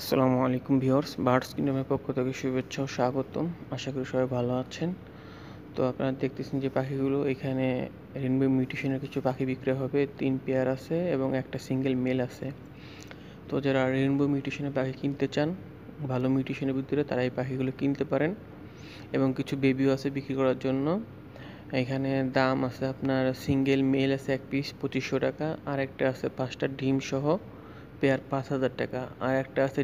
আসসালামু আলাইকুম viewers birds কিংডমের পক্ষ থেকে শুভেচ্ছা ও স্বাগতম আশা করি সবাই ভালো আছেন তো আপনারা দেখতেছেন যে পাখিগুলো এখানে রেনবো মিউটেশনের কিছু পাখি বিক্রয় হবে তিন পেয়ার আছে এবং একটা সিঙ্গেল মেল আছে তো যারা রেনবো মিউটেশনের পাখি কিনতে চান ভালো মিউটেশনের ভিতরে তারা এই পাখিগুলো কিনতে পারেন এবং কিছু বেবিও আছে বিক্রি করার জন্য এখানে দাম আছে আপনার সিঙ্গেল মেল আছে এক পিস পঁচিশশো টাকা আর একটা আছে পাঁচটা ডিম সহ পেয়ার পাঁচ হাজার টাকা আর একটা আছে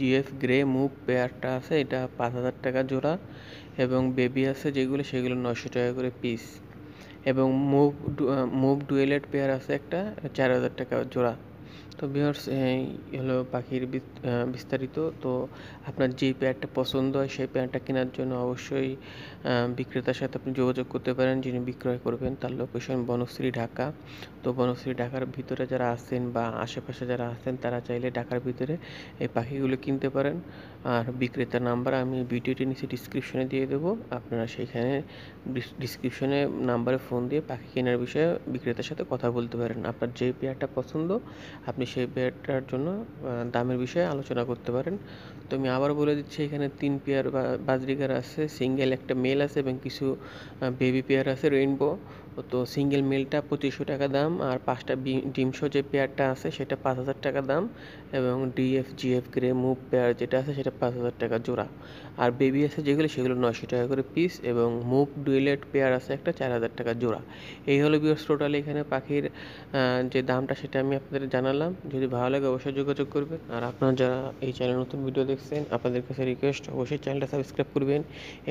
জিএফ গ্রে মুভ পেয়ারটা আছে এটা পাঁচ হাজার টাকা জোড়া এবং বেবি আছে যেগুলো সেগুলো নশো টাকা করে পিস এবং মুভ মুভ ডুয়েলেট পেয়ার আছে একটা চার হাজার টাকা জোড়া তো ভিউয়ার্স এই হলো পাখির বিস্তারিত তো আপনার যে প্যান্টটা পছন্দ হয় সেই প্যান্টটা কেনার জন্য অবশ্যই বিক্রেতার সাথে আপনি যোগাযোগ করতে পারেন যিনি বিক্রয় করবেন তার লোকেশন বনশ্রী ঢাকা তো বনশ্রী ঢাকার ভিতরে যারা আছেন বা আশেপাশে যারা আছেন তারা চাইলে ঢাকার ভিতরে এই পাখিগুলো কিনতে পারেন আর বিক্রেতার নাম্বার আমি ভিডিওটি নিচে ডিসক্রিপশনে দিয়ে দেবো আপনারা সেইখানে ডিসক্রিপশনে নাম্বারে ফোন দিয়ে পাখি কেনার বিষয়ে বিক্রেতার সাথে কথা বলতে পারেন আপনার যে পেয়ারটা পছন্দ আপনি সেই পেয়ারটার জন্য দামের বিষয়ে আলোচনা করতে পারেন তো আমি আবার বলে দিচ্ছি এখানে তিন পেয়ার বাজরিগার আছে সিঙ্গেল একটা মেল আছে এবং কিছু বেবি পেয়ার আছে রেইনবো তো সিঙ্গেল মিলটা পঁচিশশো টাকা দাম আর পাঁচটা ডিমশো যে পেয়ারটা আছে সেটা পাঁচ হাজার টাকা দাম এবং DF GF grey mauve pair যেটা আছে সেটা পাঁচ হাজার টাকা জোড়া আর বেবি আছে যেগুলো সেগুলো নয়শো টাকা করে পিস এবং মুভ ডুয়েলেট পেয়ার আছে একটা চার হাজার টাকা জোড়া এই হলো বিয়ার্স টোটালি এখানে পাখির যে দামটা সেটা আমি আপনাদের জানালাম যদি ভালো লাগে অবশ্যই যোগাযোগ করবেন আর আপনারা যারা এই চ্যানেল নতুন ভিডিও দেখছেন আপনাদের কাছে রিকোয়েস্ট অবশ্যই চ্যানেলটা সাবস্ক্রাইব করবেন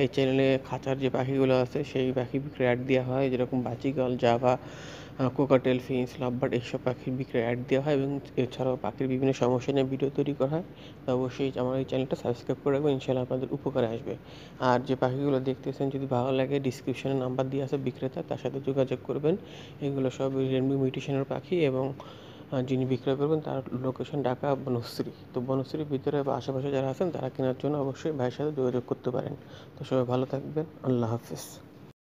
এই চ্যানেলে খাঁচার যে পাখিগুলো আছে সেই পাখি অ্যাড দেওয়া হয় যেরকম budgerigar Java cockatiel finches lovebird এইসব পাখির বিক্রয় অ্যাড দেওয়া হয় এবং এছাড়াও পাখির বিভিন্ন সমস্যা নিয়ে ভিডিও তৈরি করা হয় অবশ্যই আমার এই চ্যানেলটা সাবস্ক্রাইব করে রাখবেন ইনশাল্লাহ আপনাদের উপকারে আসবে আর যে পাখিগুলো দেখতেছেন যদি ভালো লাগে ডিসক্রিপশনে নাম্বার দিয়ে আছে বিক্রেতা তার সাথে যোগাযোগ করবেন এগুলো সব রেনবি মিউটিশনের পাখি এবং যিনি বিক্রয় করবেন তার লোকেশন ঢাকা বনশ্রী তো বনশ্রীর ভিতরে বা আশেপাশে যারা আছেন তারা কেনার জন্য অবশ্যই ভাইয়ের সাথে যোগাযোগ করতে পারেন তো সবাই ভালো থাকবেন আল্লাহ হাফিজ